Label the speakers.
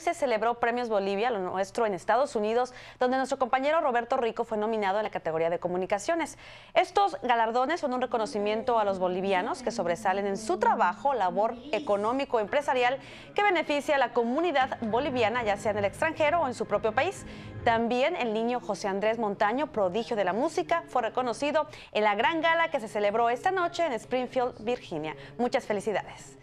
Speaker 1: se celebró Premios Bolivia, lo nuestro en Estados Unidos, donde nuestro compañero Roberto Rico fue nominado en la categoría de comunicaciones. Estos galardones son un reconocimiento a los bolivianos que sobresalen en su trabajo, labor económico-empresarial que beneficia a la comunidad boliviana, ya sea en el extranjero o en su propio país. También el niño José Andrés Montaño, prodigio de la música, fue reconocido en la gran gala que se celebró esta noche en Springfield, Virginia. Muchas felicidades.